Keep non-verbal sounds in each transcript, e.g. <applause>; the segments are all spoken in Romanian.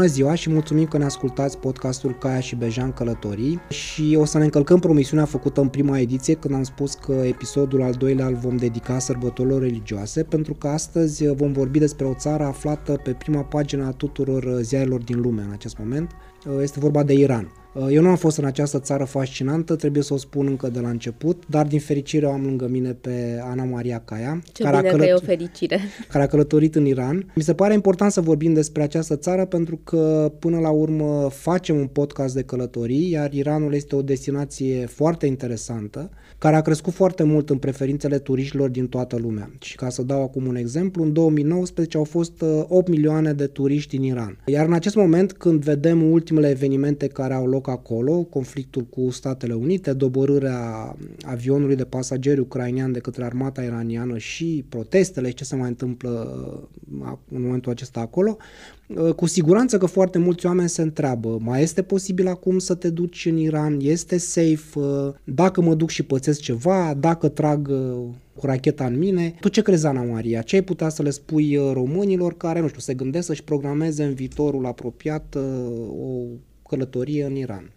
Bună ziua și mulțumim că ne ascultați podcastul Caia și Bejan Călătorii și o să ne încălcăm promisiunea făcută în prima ediție când am spus că episodul al doilea îl vom dedica sărbătorilor religioase pentru că astăzi vom vorbi despre o țară aflată pe prima pagină a tuturor ziarelor din lume în acest moment. Este vorba de Iran. Uh, eu nu am fost în această țară fascinantă, trebuie să o spun încă de la început, dar din fericire o am lângă mine pe Ana Maria Caia, Ce care, a călăt... o fericire. <laughs> care a călătorit în Iran. Mi se pare important să vorbim despre această țară pentru că până la urmă facem un podcast de călătorii, iar Iranul este o destinație foarte interesantă care a crescut foarte mult în preferințele turiștilor din toată lumea. Și ca să dau acum un exemplu, în 2019 au fost 8 uh, milioane de turiști din Iran. Iar în acest moment, când vedem ultimele evenimente care au loc acolo, conflictul cu Statele Unite, doborârea avionului de pasageri ucrainean de către armata iraniană și protestele, ce se mai întâmplă uh, în momentul acesta acolo, Uh, cu siguranță că foarte mulți oameni se întreabă, mai este posibil acum să te duci în Iran, este safe, uh, dacă mă duc și pățesc ceva, dacă trag uh, cu racheta în mine. Tu ce crezi, Ana Maria? Ce ai putea să le spui românilor care, nu știu, se gândesc să-și programeze în viitorul apropiat o călătorie în Iran?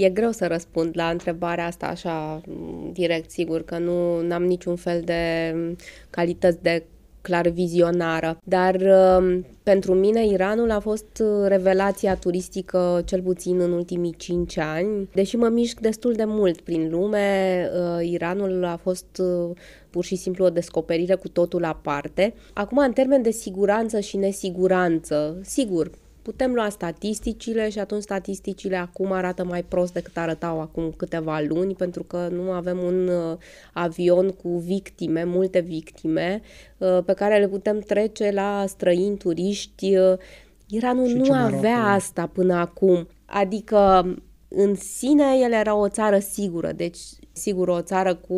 E greu să răspund la întrebarea asta așa mm, direct, sigur că nu am niciun fel de calități de clar vizionară, dar pentru mine, Iranul a fost uh, revelația turistică, cel puțin în ultimii 5 ani. Deși mă mișc destul de mult prin lume, uh, Iranul a fost uh, pur și simplu o descoperire cu totul aparte. Acum, în termen de siguranță și nesiguranță, sigur, Putem lua statisticile și atunci statisticile acum arată mai prost decât arătau acum câteva luni, pentru că nu avem un uh, avion cu victime, multe victime, uh, pe care le putem trece la străini, turiști. Uh, Iranul nu avea rău, da. asta până acum. Adică în sine el era o țară sigură, deci Sigur, o țară cu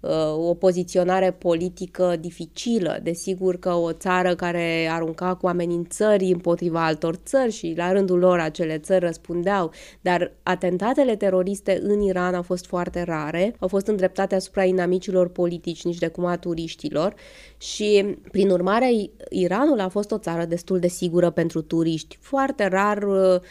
uh, o poziționare politică dificilă, desigur că o țară care arunca cu amenințări împotriva altor țări și la rândul lor acele țări răspundeau, dar atentatele teroriste în Iran au fost foarte rare, au fost îndreptate asupra inamicilor politici, nici de cum a turiștilor și, prin urmare, Iranul a fost o țară destul de sigură pentru turiști. Foarte rar uh, uh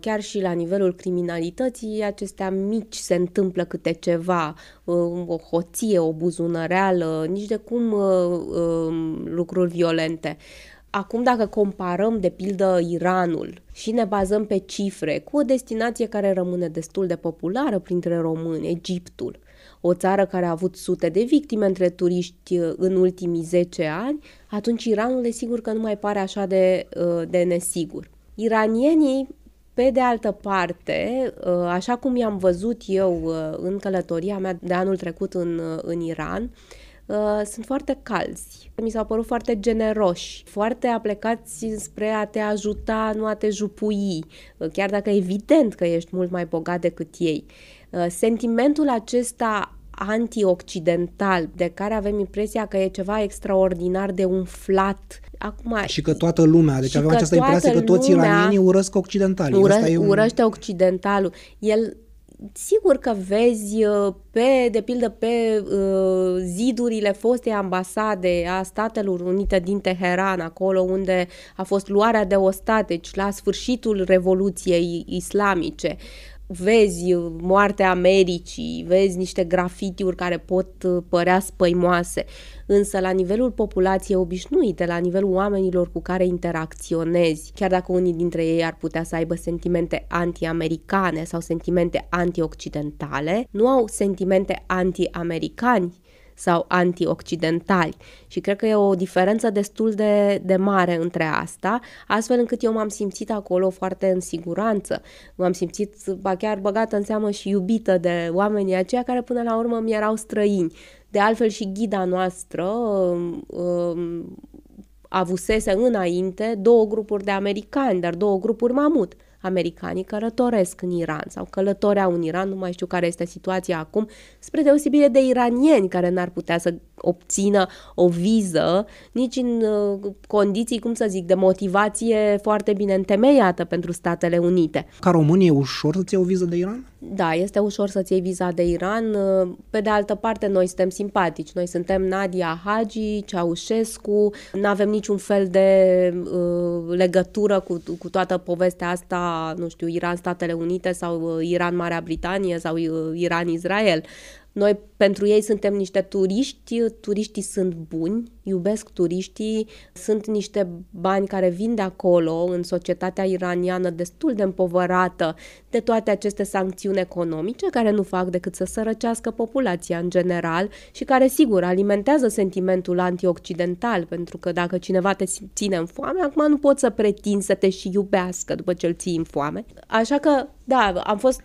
chiar și la nivelul criminalității, acestea mici se întâmplă câte ce ceva, uh, o hoție, o buzunăreală, nici de cum uh, um, lucruri violente. Acum, dacă comparăm, de pildă, Iranul și ne bazăm pe cifre, cu o destinație care rămâne destul de populară printre români, Egiptul, o țară care a avut sute de victime între turiști uh, în ultimii 10 ani, atunci Iranul e sigur că nu mai pare așa de, de nesigur. Iranienii pe de altă parte, uh, așa cum i-am văzut eu uh, în călătoria mea de anul trecut în, uh, în Iran, sunt foarte calzi. Mi s-au părut foarte generoși, foarte aplecați spre a te ajuta, nu a te jupui, chiar dacă evident că ești mult mai bogat decât ei. Sentimentul acesta antioccidental, de care avem impresia că e ceva extraordinar de umflat. Acum, și că toată lumea, deci avem această impresie că toți iranienii urăsc occidentalii. Ură, e un... Urăște occidentalul. El sigur că vezi uh, pe, de pildă pe uh, zidurile fostei ambasade a Statelor Unite din Teheran, acolo unde a fost luarea de ostateci la sfârșitul Revoluției Islamice. Uh, vezi moartea Americii, vezi niște grafitiuri care pot uh, părea spăimoase, însă la nivelul populației obișnuite, la nivelul oamenilor cu care interacționezi, chiar dacă unii dintre ei ar putea să aibă sentimente anti-americane sau sentimente anti-occidentale, nu au sentimente anti-americani, sau antioccidentali. Și cred că e o diferență destul de, de mare între asta, astfel încât eu m-am simțit acolo foarte în siguranță. M-am simțit ba chiar băgată în seamă și iubită de oamenii aceia care până la urmă mi erau străini. De altfel și ghida noastră uh, avusese înainte două grupuri de americani, dar două grupuri mamut americanii călătoresc în Iran sau călătoreau în Iran, nu mai știu care este situația acum, spre deosebire de iranieni care n-ar putea să obțină o viză, nici în uh, condiții, cum să zic, de motivație foarte bine întemeiată pentru Statele Unite. Ca român e ușor să-ți iei o viză de Iran? Da, este ușor să-ți iei viza de Iran. Uh, pe de altă parte, noi suntem simpatici. Noi suntem Nadia Hagi, Ceaușescu, nu avem niciun fel de uh, legătură cu, cu toată povestea asta, nu știu, Iran-Statele Unite sau uh, Iran-Marea Britanie sau Iran-Israel. Noi pentru ei suntem niște turiști, turiștii sunt buni, iubesc turiștii, sunt niște bani care vin de acolo în societatea iraniană destul de împovărată de toate aceste sancțiuni economice care nu fac decât să sărăcească populația în general și care sigur alimentează sentimentul antioccidental pentru că dacă cineva te ține în foame, acum nu poți să pretinzi să te și iubească după ce îl ții în foame. Așa că, da, am fost...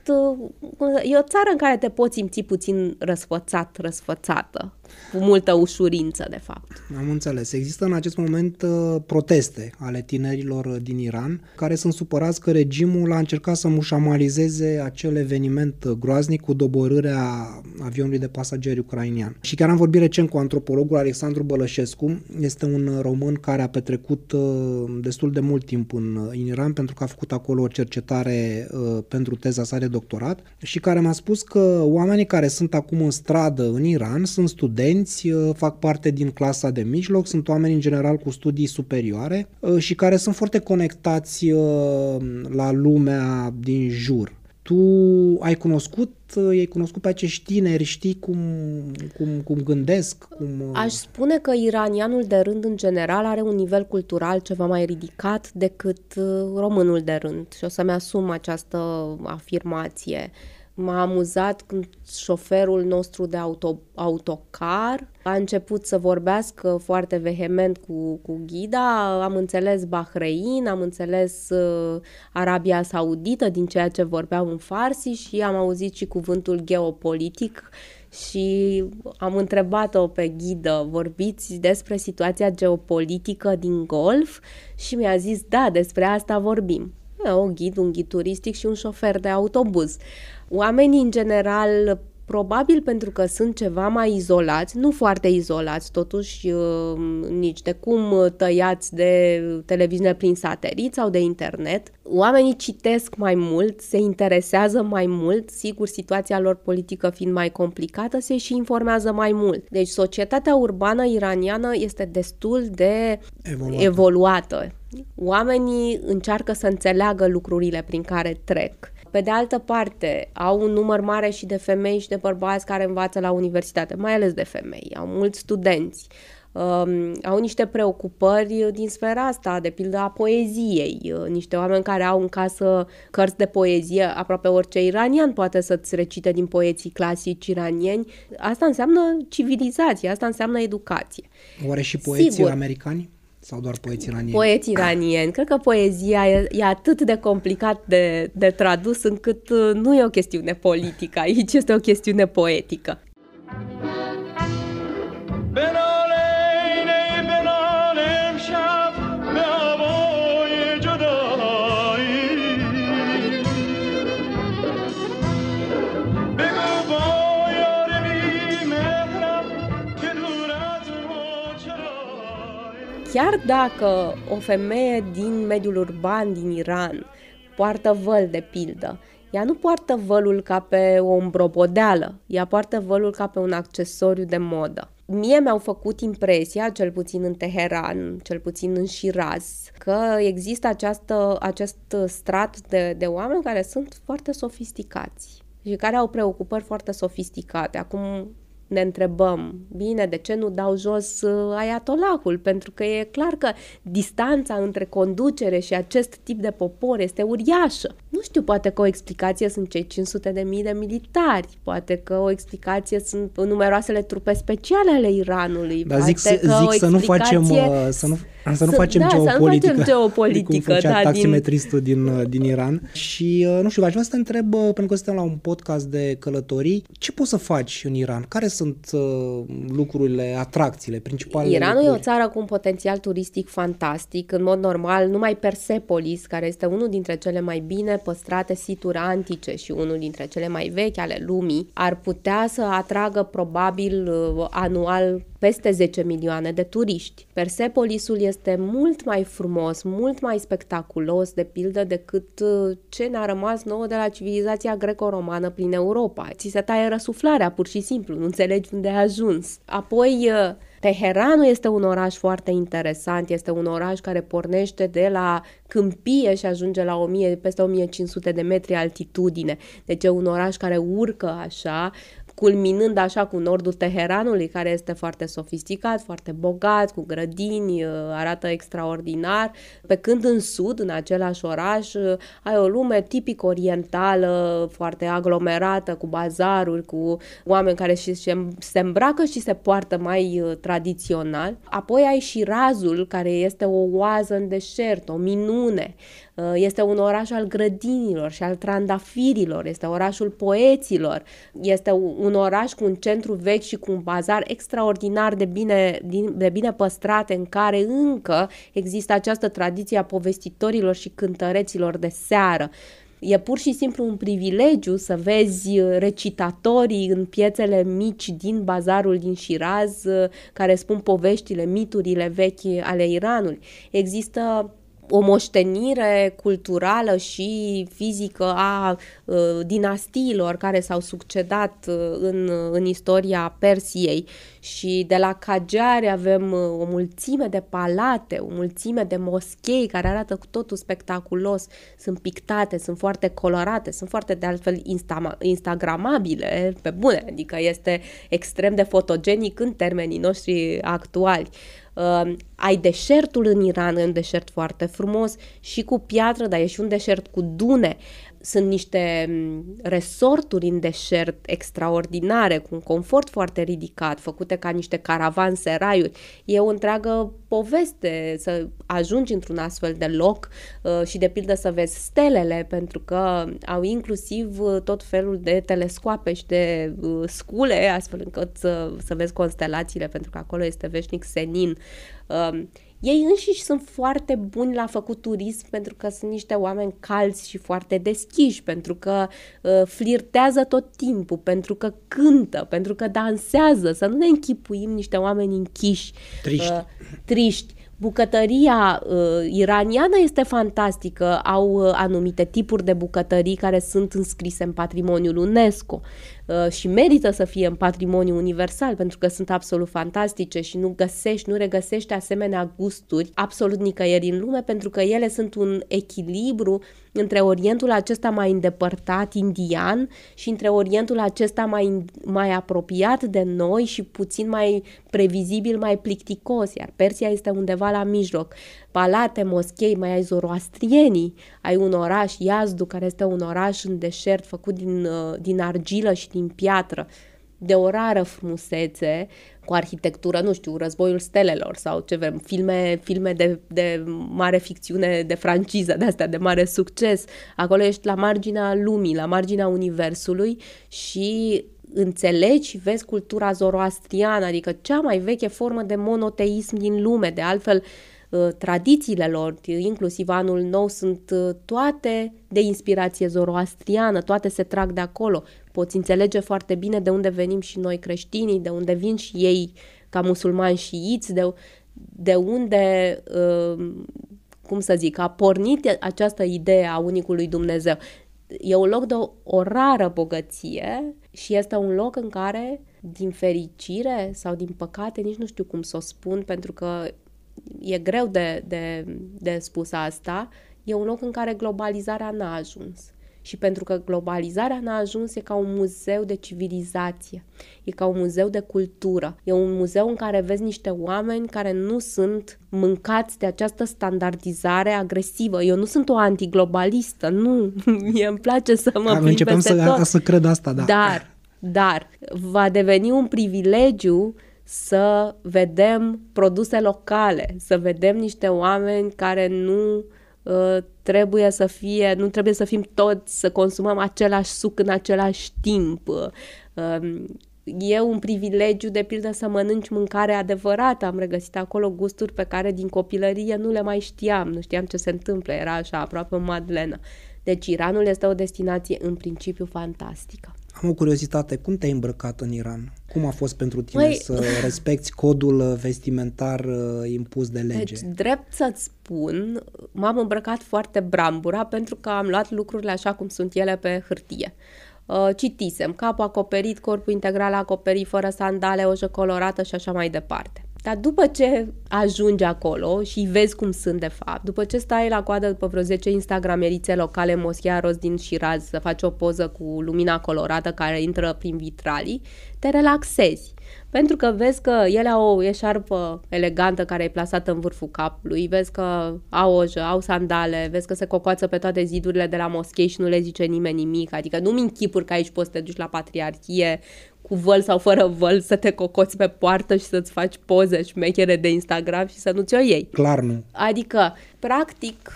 Uh, e o țară în care te poți simți puțin răsfățat, răsfățată, cu multă ușurință, de fapt. Am înțeles. Există în acest moment uh, proteste ale tinerilor uh, din Iran, care sunt supărați că regimul a încercat să mușamalizeze acel eveniment uh, groaznic cu doborârea avionului de pasageri ucrainian. Și chiar am vorbit recent cu antropologul Alexandru Bălășescu, este un român care a petrecut destul de mult timp în, Iran pentru că a făcut acolo o cercetare pentru teza sa de doctorat și care mi-a spus că oamenii care sunt acolo acum în stradă în Iran, sunt studenți, uh, fac parte din clasa de mijloc, sunt oameni în general cu studii superioare uh, și care sunt foarte conectați uh, la lumea din jur. Tu ai cunoscut, ai cunoscut pe acești tineri, știi cum, cum, cum gândesc? Cum... Aș spune că iranianul de rând în general are un nivel cultural ceva mai ridicat decât românul de rând și o să-mi asum această afirmație M-a amuzat când șoferul nostru de auto, autocar a început să vorbească foarte vehement cu, cu ghida. Am înțeles Bahrein, am înțeles uh, Arabia Saudită din ceea ce vorbeau în farsi și am auzit și cuvântul geopolitic și am întrebat-o pe ghidă, vorbiți despre situația geopolitică din Golf? Și mi-a zis, da, despre asta vorbim. O ghid, un ghid turistic și un șofer de autobuz. Oamenii, în general, probabil pentru că sunt ceva mai izolați, nu foarte izolați, totuși uh, nici de cum tăiați de televiziune prin satelit sau de internet, oamenii citesc mai mult, se interesează mai mult, sigur situația lor politică fiind mai complicată, se și informează mai mult. Deci societatea urbană iraniană este destul de evoluată. evoluată. Oamenii încearcă să înțeleagă lucrurile prin care trec. Pe de altă parte, au un număr mare și de femei și de bărbați care învață la universitate, mai ales de femei, au mulți studenți. Um, au niște preocupări din sfera asta, de pildă a poeziei, uh, niște oameni care au în casă cărți de poezie, aproape orice iranian poate să-ți recite din poeții clasici iranieni. Asta înseamnă civilizație, asta înseamnă educație. Oare și poeții Sigur, americani? Sau doar poeți iranieni? Poeți iranieni. Cred că poezia e, e atât de complicat de, de tradus încât uh, nu e o chestiune politică aici, <laughs> este o chestiune poetică. Beno! Chiar dacă o femeie din mediul urban din Iran poartă văl de pildă, ea nu poartă vălul ca pe o îmbrobodeală, ea poartă vălul ca pe un accesoriu de modă. Mie mi-au făcut impresia, cel puțin în Teheran, cel puțin în Shiraz, că există această, acest strat de, de oameni care sunt foarte sofisticați și care au preocupări foarte sofisticate. Acum, ne întrebăm, bine, de ce nu dau jos uh, aiatolacul Pentru că e clar că distanța între conducere și acest tip de popor este uriașă nu știu, poate că o explicație sunt cei 500 de mii de militari, poate că o explicație sunt numeroasele trupe speciale ale Iranului. Dar zic, poate că zic să nu facem uh, să nu, să nu facem da, geopolitică. Să nu facem geopolitică, <laughs> cum da, taximetristul din... din, uh, din Iran. Și uh, nu știu, aș vrea să te întreb, pentru că suntem la un podcast de călătorii, ce poți să faci în Iran? Care sunt uh, lucrurile, atracțiile principale? Iranul lucruri? e o țară cu un potențial turistic fantastic. În mod normal, numai Persepolis, care este unul dintre cele mai bine păstrate situri antice și unul dintre cele mai vechi ale lumii ar putea să atragă probabil uh, anual peste 10 milioane de turiști. Persepolisul este mult mai frumos, mult mai spectaculos, de pildă, decât uh, ce ne-a rămas nouă de la civilizația greco-romană prin Europa. Ți se taie răsuflarea, pur și simplu, nu înțelegi unde ai ajuns. Apoi, uh, Teheranul este un oraș foarte interesant, este un oraș care pornește de la câmpie și ajunge la 1000, peste 1500 de metri altitudine. Deci e un oraș care urcă așa, culminând așa cu nordul Teheranului, care este foarte sofisticat, foarte bogat, cu grădini, uh, arată extraordinar, pe când în sud, în același oraș, uh, ai o lume tipic orientală, foarte aglomerată, cu bazaruri, cu oameni care și se îmbracă și se poartă mai uh, tradițional. Apoi ai și razul, care este o oază în deșert, o minune. Uh, este un oraș al grădinilor și al trandafirilor, este orașul poeților, este un oraș cu un centru vechi și cu un bazar extraordinar de bine, de bine păstrate în care încă există această tradiție a povestitorilor și cântăreților de seară. E pur și simplu un privilegiu să vezi uh, recitatorii în piețele mici din bazarul din Shiraz uh, care spun poveștile, miturile vechi ale Iranului. Există o moștenire culturală și fizică a uh, dinastiilor care s-au succedat uh, în, uh, în istoria Persiei și de la Cagiare avem o mulțime de palate, o mulțime de moschei care arată cu totul spectaculos, sunt pictate, sunt foarte colorate, sunt foarte de altfel insta- instagramabile, pe bune, adică este extrem de fotogenic în termenii noștri actuali uh, ai deșertul în Iran, un deșert foarte frumos și cu piatră, dar e și un deșert cu dune sunt niște mm, resorturi în deșert extraordinare, cu un confort foarte ridicat, făcute ca niște caravanseraiuri. E o întreagă poveste să ajungi într-un astfel de loc uh, și, de pildă, să vezi stelele, pentru că au inclusiv uh, tot felul de telescoape și de uh, scule, astfel încât să, să vezi constelațiile, pentru că acolo este veșnic senin um, ei înșiși sunt foarte buni la făcut turism pentru că sunt niște oameni calzi și foarte deschiși, pentru că uh, flirtează tot timpul, pentru că cântă, pentru că dansează, să nu ne închipuim niște oameni închiși, uh, triști. Uh, triști. Bucătăria uh, iraniană este fantastică, au uh, anumite tipuri de bucătării care sunt înscrise în patrimoniul UNESCO. Uh, și merită să fie în patrimoniu universal pentru că sunt absolut fantastice și nu găsești, nu regăsești asemenea gusturi absolut nicăieri în lume pentru că ele sunt un echilibru între Orientul acesta mai îndepărtat indian și între Orientul acesta mai, mai apropiat de noi și puțin mai previzibil, mai plicticos, iar Persia este undeva la mijloc palate, moschei, mai ai zoroastrienii, ai un oraș, Iazdu, care este un oraș în deșert făcut din, uh, din argilă și din piatră, de o rară frumusețe, cu arhitectură, nu știu, Războiul Stelelor sau ce vrem, filme, filme de, de mare ficțiune, de franciză, de astea, de mare succes. Acolo ești la marginea lumii, la marginea universului și înțelegi și vezi cultura zoroastriană, adică cea mai veche formă de monoteism din lume. De altfel, uh, Eh, tradițiile lor, inclusiv anul nou, sunt eh, toate de inspirație zoroastriană, toate se trag de acolo. Poți înțelege foarte bine de unde venim și noi creștinii, de unde vin și ei ca musulmani iți, de, de unde, eh, cum să zic, a pornit această idee a unicului Dumnezeu. E un loc de o, o rară bogăție și este un loc în care, din fericire sau din păcate, nici nu știu cum să o spun, pentru că e greu de, de, de spus asta, e un loc în care globalizarea n-a ajuns. Și pentru că globalizarea n-a ajuns, e ca un muzeu de civilizație, e ca un muzeu de cultură, e un muzeu în care vezi niște oameni care nu sunt mâncați de această standardizare agresivă. Eu nu sunt o antiglobalistă, nu, mie <laughs> îmi place să mă Am Începem să, tot. să cred asta, da. Dar, dar, va deveni un privilegiu să vedem produse locale, să vedem niște oameni care nu uh, trebuie să fie, nu trebuie să fim toți, să consumăm același suc în același timp. Uh, e un privilegiu, de pildă, să mănânci mâncare adevărată. Am regăsit acolo gusturi pe care din copilărie nu le mai știam, nu știam ce se întâmplă, era așa aproape Madlena. Deci Iranul este o destinație în principiu fantastică. Am o curiozitate, cum te-ai îmbrăcat în Iran? Cum a fost pentru tine Măi... să respecti codul uh, vestimentar uh, impus de lege? Deci, drept să-ți spun, m-am îmbrăcat foarte brambura pentru că am luat lucrurile așa cum sunt ele pe hârtie. Uh, citisem, capul acoperit, corpul integral acoperit, fără sandale, ojă colorată și așa mai departe. Dar după ce ajungi acolo și vezi cum sunt de fapt, după ce stai la coadă după vreo 10 instagramerițe locale moschiaros din Shiraz să faci o poză cu lumina colorată care intră prin vitralii, te relaxezi. Pentru că vezi că ele au o eșarpă elegantă care e plasată în vârful capului, vezi că au ojă, au sandale, vezi că se cocoață pe toate zidurile de la moschei și nu le zice nimeni nimic. Adică nu-mi închipuri că aici poți să te duci la patriarhie cu văl sau fără văl, să te cocoți pe poartă și să-ți faci poze și mechere de Instagram și să nu-ți o iei. Clar nu. Adică, practic,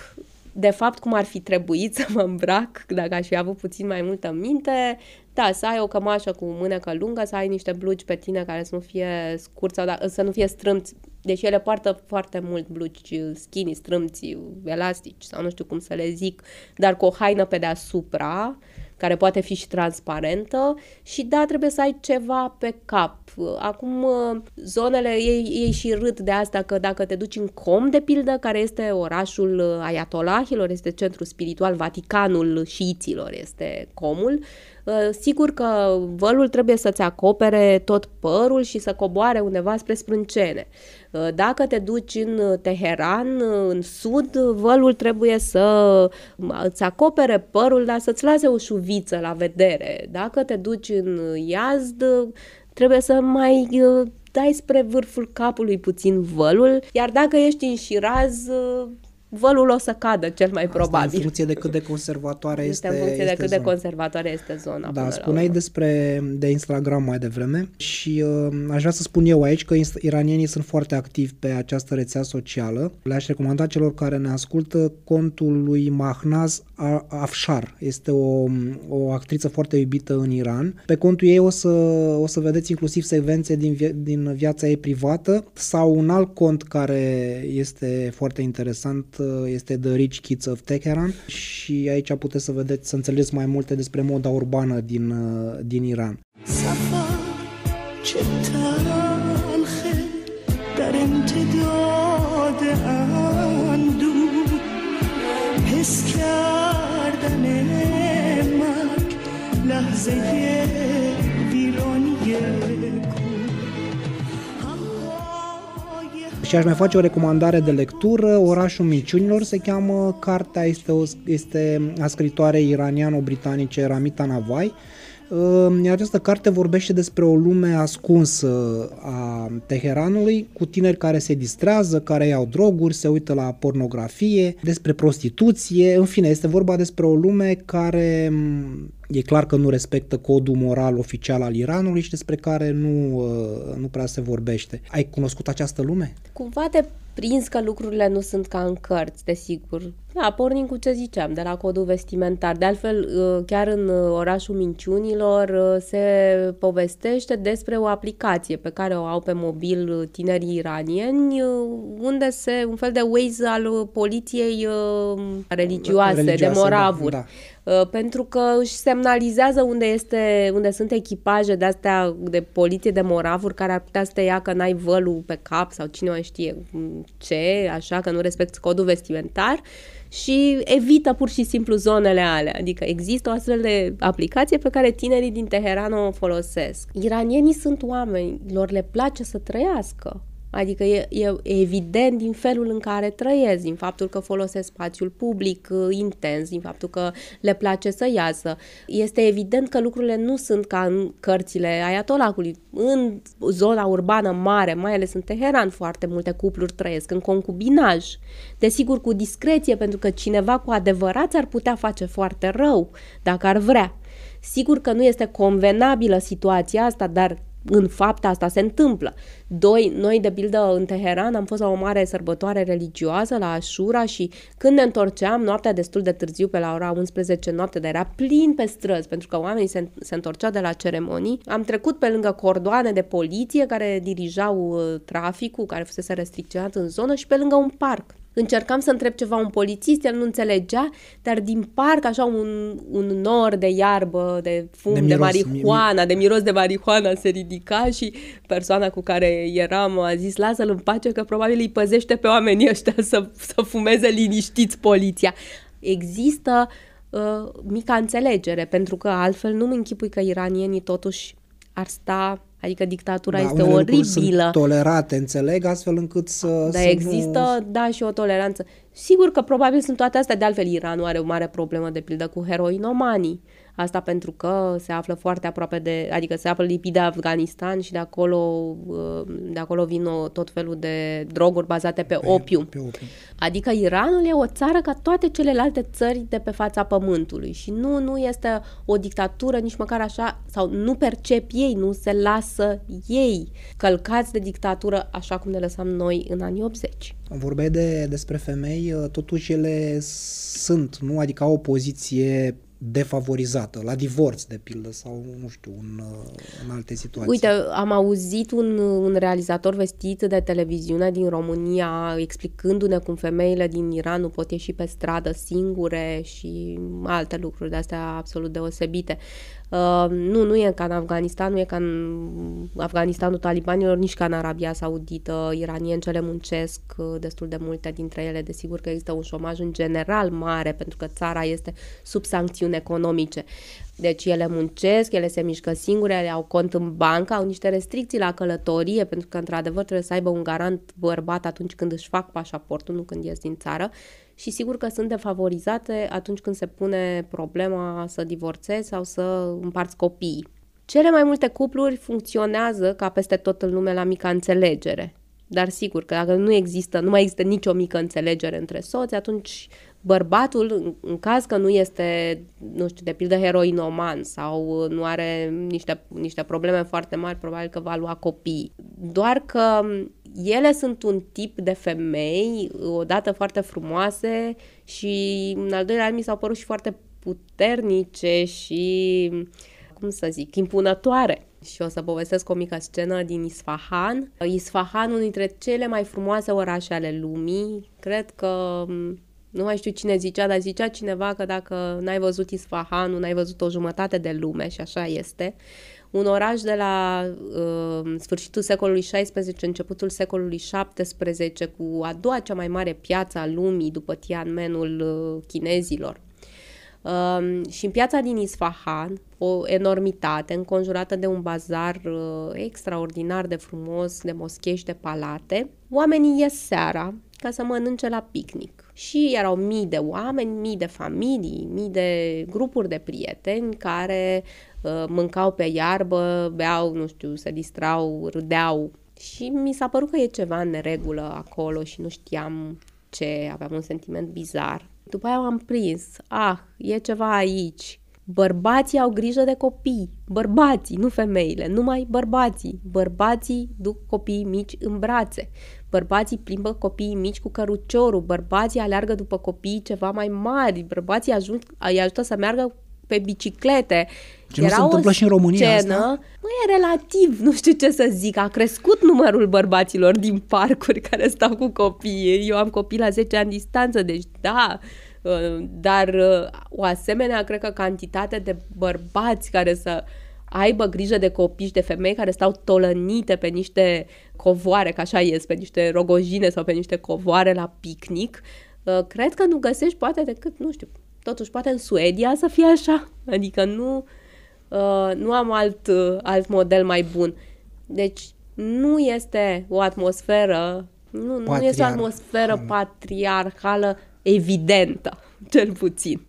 de fapt, cum ar fi trebuit să mă îmbrac dacă aș fi avut puțin mai multă minte, da, să ai o cămașă cu mânecă lungă, să ai niște blugi pe tine care să nu fie scurți sau da, să nu fie strâmți, deși ele poartă foarte mult blugi skinny, strâmți, elastici sau nu știu cum să le zic, dar cu o haină pe deasupra, care poate fi și transparentă și da, trebuie să ai ceva pe cap. Acum, zonele, ei, ei și râd de asta că dacă te duci în Com, de pildă, care este orașul Ayatollahilor, este centrul spiritual, Vaticanul șiiților este Comul, eh, Sigur că vălul trebuie să-ți acopere tot părul și să coboare undeva spre sprâncene. Dacă te duci în uh, Teheran, uh, în sud, vălul trebuie să uh, îți acopere părul, dar să-ți lase o șuviță la vedere. Dacă te duci în Iazd, trebuie să mai dai spre vârful capului puțin vălul, iar dacă ești în Shiraz, vălul o să cadă cel mai Asta probabil. Asta în funcție de cât de conservatoare este, este în funcție este de cât zona. de conservatoare este zona. Da, spuneai despre de Instagram mai devreme și uh, aș vrea să spun eu aici că iranienii sunt foarte activi pe această rețea socială. Le-aș recomanda celor care ne ascultă contul lui Mahnaz Afshar. Este o, o actriță foarte iubită în Iran. Pe contul ei o să, o să vedeți inclusiv secvențe din, via, din viața ei privată sau un alt cont care este foarte interesant este The Rich Kids of Teheran și aici puteți să vedeți, să înțelegeți mai multe despre moda urbană din, din Iran. Safar, Și aș mai face o recomandare de lectură, Orașul Minciunilor se cheamă, cartea este, o, este a scritoarei iraniano-britanice Ramita Navai, această carte vorbește despre o lume ascunsă a Teheranului, cu tineri care se distrează, care iau droguri, se uită la pornografie, despre prostituție, în fine, este vorba despre o lume care e clar că nu respectă codul moral oficial al Iranului și despre care nu, uh, nu prea se vorbește. Ai cunoscut această lume? Cumva de prins că lucrurile nu sunt ca în cărți, desigur. Da, pornim cu ce ziceam, de la codul vestimentar. De altfel, uh, chiar în uh, orașul minciunilor uh, se povestește despre o aplicație pe care o au pe mobil tinerii iranieni, unde se, un fel de Waze al poliției religioase, religioase de da, moravuri. Da, da Uh, pentru că își semnalizează unde, este, unde sunt echipaje de astea de poliție de moravuri care ar putea să te ia că n-ai vălul pe cap sau cine mai știe ce, așa că nu respecti codul vestimentar și evită pur și simplu zonele alea. Adică există o astfel de aplicație pe care tinerii din Teheran o folosesc. Iranienii sunt oameni, lor le place să trăiască. Adică e, e evident din felul în care trăiesc, din faptul că folosesc spațiul public uh, intens, din faptul că le place să iasă. Este evident că lucrurile nu sunt ca în cărțile Ayatollahului. În zona urbană mare, mai ales în Teheran, foarte multe cupluri trăiesc în concubinaj. Desigur, cu discreție, pentru că cineva cu adevărat ar putea face foarte rău, dacă ar vrea. Sigur că nu este convenabilă situația asta, dar în fapt asta se întâmplă. Doi, noi de pildă în Teheran am fost la o mare sărbătoare religioasă, la Ashura și când ne întorceam noaptea destul de târziu pe la ora 11 noapte, dar era plin pe străzi pentru că oamenii se, se întorceau de la ceremonii, am trecut pe lângă cordoane de poliție care dirijau uh, traficul, care fusese restricționat în zonă și pe lângă un parc Încercam să întreb ceva un polițist, el nu înțelegea, dar din parc așa un, un nor de iarbă, de fum, de, miros, de marihuana, mi- de miros de marihuana se ridica și persoana cu care eram a zis lasă-l în pace că probabil îi păzește pe oamenii ăștia să, să fumeze liniștiți poliția. Există uh, mica înțelegere, pentru că altfel nu-mi închipui că iranienii totuși ar sta Adică dictatura da, este oribilă. Sunt tolerate, înțeleg, astfel încât să. Da, să există, nu... da, și o toleranță. Sigur că probabil sunt toate astea, de altfel Iranul are o mare problemă, de pildă, cu heroinomanii. Uh, Asta pentru că se află foarte aproape de, adică se află lipit de Afganistan și de acolo, uh, de acolo vin uh, tot felul de droguri bazate pe, pe, opiu. pe opiu. Adică Iranul e o țară ca toate celelalte țări de pe fața pământului și nu, nu este o dictatură nici măcar așa, sau nu percep ei, nu se lasă ei călcați de dictatură așa cum ne lăsam noi în anii 80. Vorbeai de, despre femei, uh, totuși ele sunt, nu? Adică au o poziție defavorizată, la divorț, de pildă, sau, nu știu, în, uh, în alte situații. Uite, am auzit un, un realizator vestit de televiziune din România explicându-ne cum femeile din Iran nu pot ieși pe stradă singure și alte lucruri de-astea absolut deosebite. Uh, nu, nu e ca în Afganistan, nu e ca în Afganistanul talibanilor, nici ca în Arabia Saudită. cele muncesc uh, destul de multe dintre ele. Desigur că există un șomaj în general mare, pentru că țara este sub sancțiuni economice. Deci ele muncesc, ele se mișcă singure, ele au cont în bancă, au niște restricții la călătorie, pentru că într-adevăr trebuie să aibă un garant bărbat atunci când își fac pașaportul, nu când ies din țară. Și sigur că sunt defavorizate atunci când se pune problema să divorțezi sau să împarți copiii. Cele mai multe cupluri funcționează ca peste tot în lume la mica înțelegere dar sigur că dacă nu există, nu mai există nicio mică înțelegere între soți, atunci bărbatul, în caz că nu este, nu știu, de pildă heroinoman sau nu are niște, niște probleme foarte mari, probabil că va lua copii. Doar că ele sunt un tip de femei, odată foarte frumoase și, în al doilea rând, mi s-au părut și foarte puternice și uh, cum să zic, impunătoare. Și o să povestesc o mică scenă din Isfahan. Isfahan, unul dintre cele mai frumoase orașe ale lumii. Cred că nu mai știu cine zicea, dar zicea cineva că dacă n-ai văzut Isfahan, n-ai văzut o jumătate de lume și așa este. Un oraș de la uh, sfârșitul secolului XVI, începutul secolului XVII, cu a doua cea mai mare piață a lumii după Tianmenul uh, chinezilor. Um, și în piața din Isfahan, o enormitate înconjurată de un bazar uh, extraordinar de frumos, de moschești, de palate, oamenii ies seara ca să mănânce la picnic. Și erau mii de oameni, mii de familii, mii de grupuri de prieteni care uh, mâncau pe iarbă, beau, nu știu, se distrau, râdeau. Și mi s-a părut că e ceva în neregulă acolo și nu știam ce, aveam un sentiment bizar după aia am prins. Ah, e ceva aici. Bărbații au grijă de copii. Bărbații, nu femeile, numai bărbații. Bărbații duc copiii mici în brațe. Bărbații plimbă copiii mici cu căruciorul. Bărbații aleargă după copiii ceva mai mari. Bărbații ajung, îi ajută să meargă pe biciclete. Ce Era nu se întâmplă și în România scenă, asta? Mă, e relativ, nu știu ce să zic, a crescut numărul bărbaților din parcuri <laughs> care stau cu copii. Eu am copii la 10 ani distanță, deci da, ă, dar ă, o asemenea, cred că cantitate de bărbați care să aibă grijă de copii și de femei care stau tolănite pe niște covoare, că așa ies, pe niște rogojine sau pe niște covoare la picnic, ă, cred că nu găsești poate decât, nu știu, totuși poate în Suedia să fie așa, adică nu, Uh, nu am alt, uh, alt model mai bun. Deci nu este o atmosferă, nu, nu este o atmosferă mm. patriarhală evidentă, <laughs> cel puțin.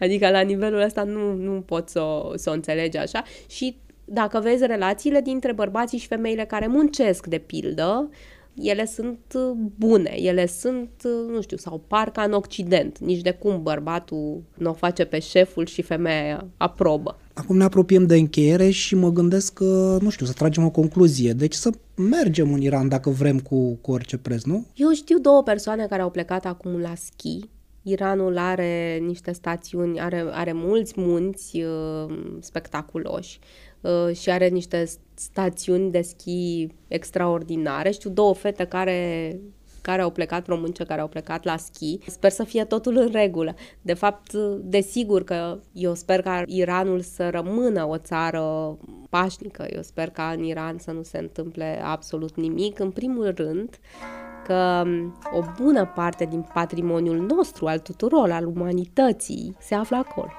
Adică la nivelul ăsta nu, nu pot să o, să o înțelegi așa și dacă vezi relațiile dintre bărbații și femeile care muncesc, de pildă, ele sunt uh, bune, ele sunt, nu știu, sau parca în Occident, nici de cum bărbatul nu o face pe șeful și femeia aprobă. Acum ne apropiem de încheiere și mă gândesc că, nu știu, să tragem o concluzie. Deci să mergem în Iran dacă vrem cu, cu orice preț, nu? Eu știu două persoane care au plecat acum la schi. Iranul are niște stațiuni, are, are mulți munți uh, spectaculoși uh, și are niște stațiuni de schi extraordinare. Știu două fete care care au plecat, români munce, care au plecat la schi. Sper să fie totul în regulă. De fapt, desigur că eu sper ca Iranul să rămână o țară pașnică. Eu sper ca în Iran să nu se întâmple absolut nimic. În primul rând, că o bună parte din patrimoniul nostru, al tuturor, al umanității, se află acolo.